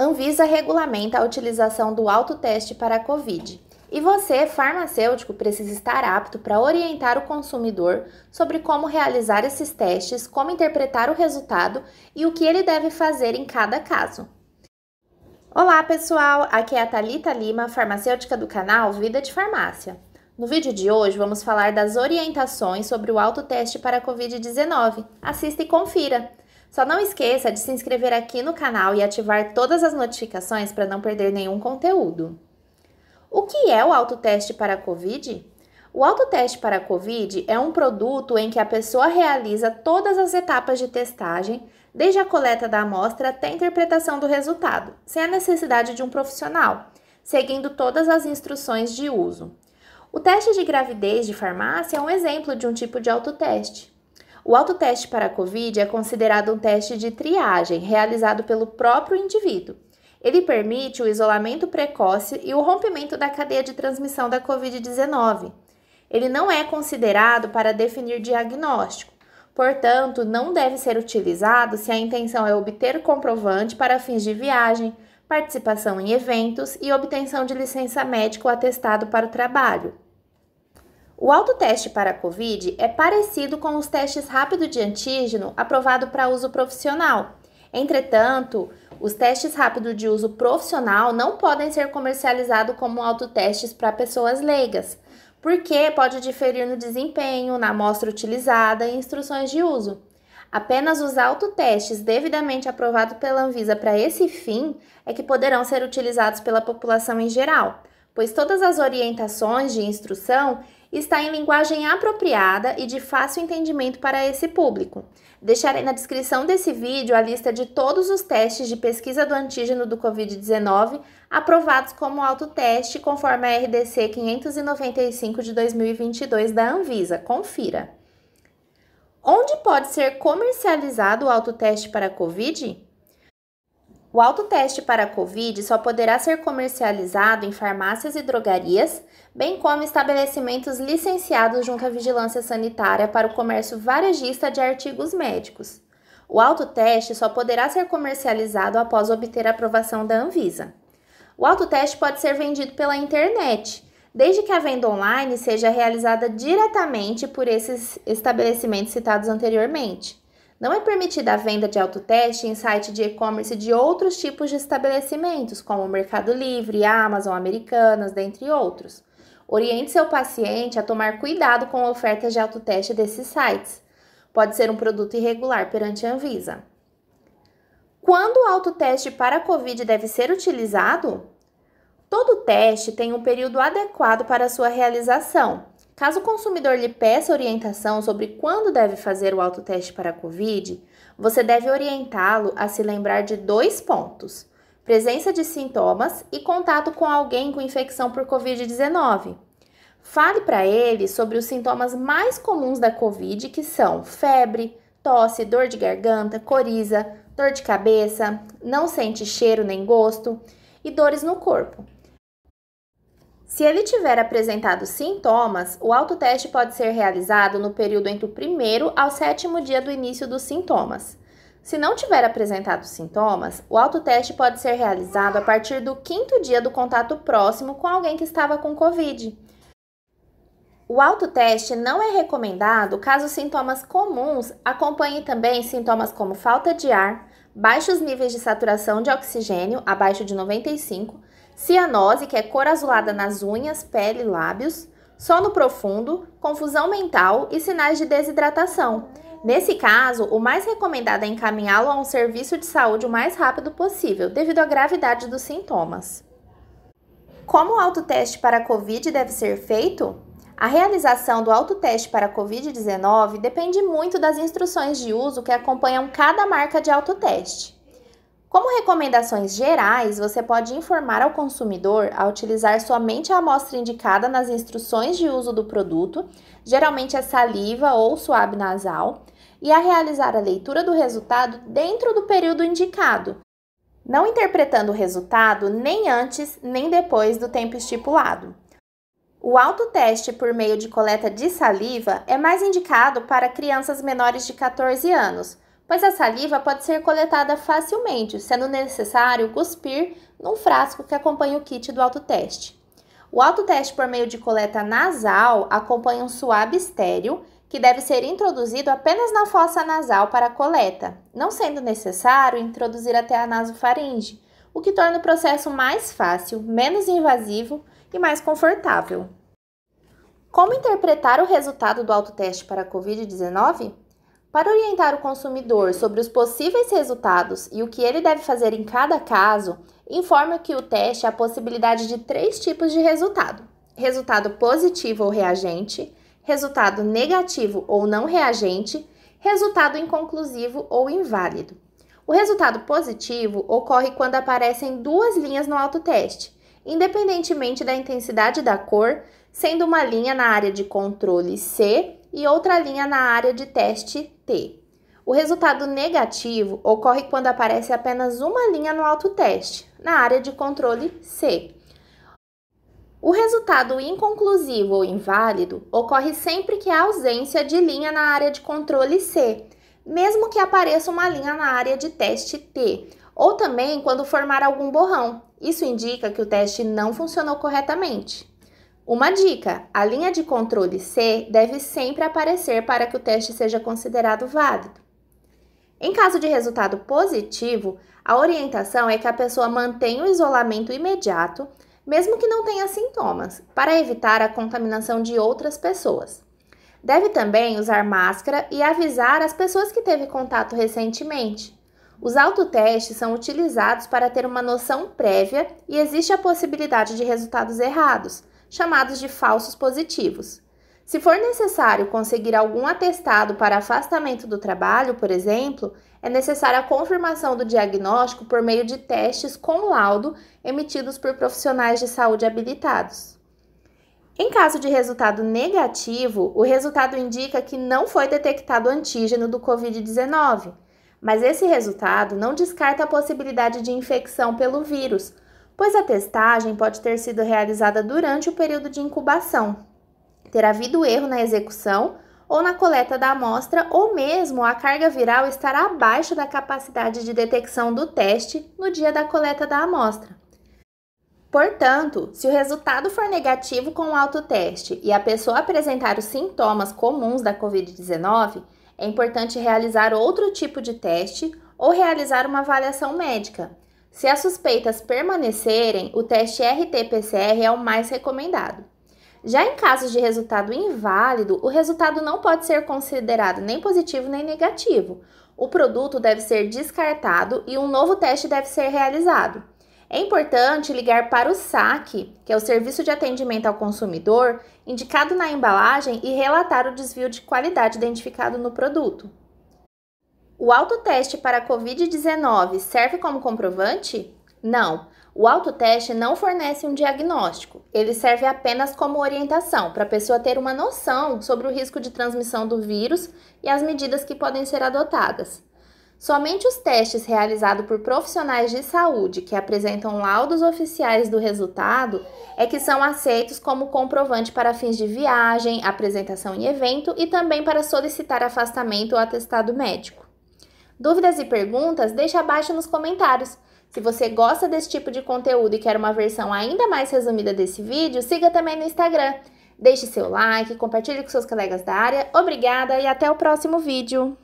Anvisa regulamenta a utilização do autoteste para a Covid. E você, farmacêutico, precisa estar apto para orientar o consumidor sobre como realizar esses testes, como interpretar o resultado e o que ele deve fazer em cada caso. Olá, pessoal! Aqui é a Thalita Lima, farmacêutica do canal Vida de Farmácia. No vídeo de hoje vamos falar das orientações sobre o autoteste para a Covid-19. Assista e confira! Só não esqueça de se inscrever aqui no canal e ativar todas as notificações para não perder nenhum conteúdo. O que é o autoteste para a Covid? O autoteste para a Covid é um produto em que a pessoa realiza todas as etapas de testagem, desde a coleta da amostra até a interpretação do resultado, sem a necessidade de um profissional, seguindo todas as instruções de uso. O teste de gravidez de farmácia é um exemplo de um tipo de autoteste. O autoteste para a Covid é considerado um teste de triagem realizado pelo próprio indivíduo. Ele permite o isolamento precoce e o rompimento da cadeia de transmissão da Covid-19. Ele não é considerado para definir diagnóstico, portanto, não deve ser utilizado se a intenção é obter comprovante para fins de viagem, participação em eventos e obtenção de licença médica ou atestado para o trabalho. O autoteste para a Covid é parecido com os testes rápidos de antígeno aprovado para uso profissional. Entretanto, os testes rápidos de uso profissional não podem ser comercializados como autotestes para pessoas leigas, porque pode diferir no desempenho, na amostra utilizada e instruções de uso. Apenas os autotestes devidamente aprovados pela Anvisa para esse fim é que poderão ser utilizados pela população em geral, pois todas as orientações de instrução está em linguagem apropriada e de fácil entendimento para esse público. Deixarei na descrição desse vídeo a lista de todos os testes de pesquisa do antígeno do Covid-19 aprovados como autoteste conforme a RDC 595 de 2022 da Anvisa. Confira. Onde pode ser comercializado o autoteste para Covid? O autoteste para a Covid só poderá ser comercializado em farmácias e drogarias, bem como estabelecimentos licenciados junto à Vigilância Sanitária para o comércio varejista de artigos médicos. O autoteste só poderá ser comercializado após obter a aprovação da Anvisa. O autoteste pode ser vendido pela internet, desde que a venda online seja realizada diretamente por esses estabelecimentos citados anteriormente. Não é permitida a venda de autoteste em site de e-commerce de outros tipos de estabelecimentos, como Mercado Livre, Amazon, Americanas, dentre outros. Oriente seu paciente a tomar cuidado com ofertas de autoteste desses sites. Pode ser um produto irregular perante a Anvisa. Quando o autoteste para a Covid deve ser utilizado? Todo teste tem um período adequado para sua realização. Caso o consumidor lhe peça orientação sobre quando deve fazer o autoteste para a Covid, você deve orientá-lo a se lembrar de dois pontos: presença de sintomas e contato com alguém com infecção por Covid-19. Fale para ele sobre os sintomas mais comuns da Covid, que são febre, tosse, dor de garganta, coriza, dor de cabeça, não sente cheiro nem gosto e dores no corpo. Se ele tiver apresentado sintomas, o autoteste pode ser realizado no período entre o primeiro ao sétimo dia do início dos sintomas. Se não tiver apresentado sintomas, o autoteste pode ser realizado a partir do quinto dia do contato próximo com alguém que estava com Covid. O autoteste não é recomendado caso sintomas comuns acompanhem também sintomas como falta de ar, baixos níveis de saturação de oxigênio, abaixo de 95, Cianose, que é cor azulada nas unhas, pele e lábios, sono profundo, confusão mental e sinais de desidratação. Nesse caso, o mais recomendado é encaminhá-lo a um serviço de saúde o mais rápido possível, devido à gravidade dos sintomas. Como o autoteste para a COVID deve ser feito? A realização do autoteste para a COVID-19 depende muito das instruções de uso que acompanham cada marca de autoteste. Como recomendações gerais, você pode informar ao consumidor a utilizar somente a amostra indicada nas instruções de uso do produto, geralmente a é saliva ou suave nasal, e a realizar a leitura do resultado dentro do período indicado, não interpretando o resultado nem antes nem depois do tempo estipulado. O autoteste por meio de coleta de saliva é mais indicado para crianças menores de 14 anos, pois a saliva pode ser coletada facilmente, sendo necessário cuspir num frasco que acompanha o kit do autoteste. O autoteste por meio de coleta nasal acompanha um suave estéreo que deve ser introduzido apenas na fossa nasal para coleta, não sendo necessário introduzir até a nasofaringe, o que torna o processo mais fácil, menos invasivo e mais confortável. Como interpretar o resultado do autoteste para a COVID-19? Para orientar o consumidor sobre os possíveis resultados e o que ele deve fazer em cada caso, informa que o teste há é a possibilidade de três tipos de resultado: resultado positivo ou reagente, resultado negativo ou não reagente, resultado inconclusivo ou inválido. O resultado positivo ocorre quando aparecem duas linhas no autoteste, independentemente da intensidade da cor, sendo uma linha na área de controle C e outra linha na área de teste T. O resultado negativo ocorre quando aparece apenas uma linha no autoteste, na área de controle C. O resultado inconclusivo ou inválido ocorre sempre que há ausência de linha na área de controle C, mesmo que apareça uma linha na área de teste T, ou também quando formar algum borrão. Isso indica que o teste não funcionou corretamente. Uma dica: a linha de controle C deve sempre aparecer para que o teste seja considerado válido. Em caso de resultado positivo, a orientação é que a pessoa mantenha o isolamento imediato, mesmo que não tenha sintomas, para evitar a contaminação de outras pessoas. Deve também usar máscara e avisar as pessoas que teve contato recentemente. Os autotestes são utilizados para ter uma noção prévia e existe a possibilidade de resultados errados, chamados de falsos positivos. Se for necessário conseguir algum atestado para afastamento do trabalho, por exemplo, é necessária a confirmação do diagnóstico por meio de testes com laudo emitidos por profissionais de saúde habilitados. Em caso de resultado negativo, o resultado indica que não foi detectado antígeno do Covid-19, mas esse resultado não descarta a possibilidade de infecção pelo vírus pois a testagem pode ter sido realizada durante o período de incubação, ter havido erro na execução ou na coleta da amostra, ou mesmo a carga viral estar abaixo da capacidade de detecção do teste no dia da coleta da amostra. Portanto, se o resultado for negativo com o autoteste e a pessoa apresentar os sintomas comuns da Covid-19, é importante realizar outro tipo de teste ou realizar uma avaliação médica, se as suspeitas permanecerem, o teste RT-PCR é o mais recomendado. Já em casos de resultado inválido, o resultado não pode ser considerado nem positivo nem negativo. O produto deve ser descartado e um novo teste deve ser realizado. É importante ligar para o SAC, que é o Serviço de Atendimento ao Consumidor, indicado na embalagem e relatar o desvio de qualidade identificado no produto. O autoteste para COVID-19 serve como comprovante? Não. O autoteste não fornece um diagnóstico, ele serve apenas como orientação para a pessoa ter uma noção sobre o risco de transmissão do vírus e as medidas que podem ser adotadas. Somente os testes realizados por profissionais de saúde que apresentam laudos oficiais do resultado é que são aceitos como comprovante para fins de viagem, apresentação em evento e também para solicitar afastamento ou atestado médico. Dúvidas e perguntas deixa abaixo nos comentários. Se você gosta desse tipo de conteúdo e quer uma versão ainda mais resumida desse vídeo, siga também no Instagram. Deixe seu like, compartilhe com seus colegas da área. Obrigada e até o próximo vídeo!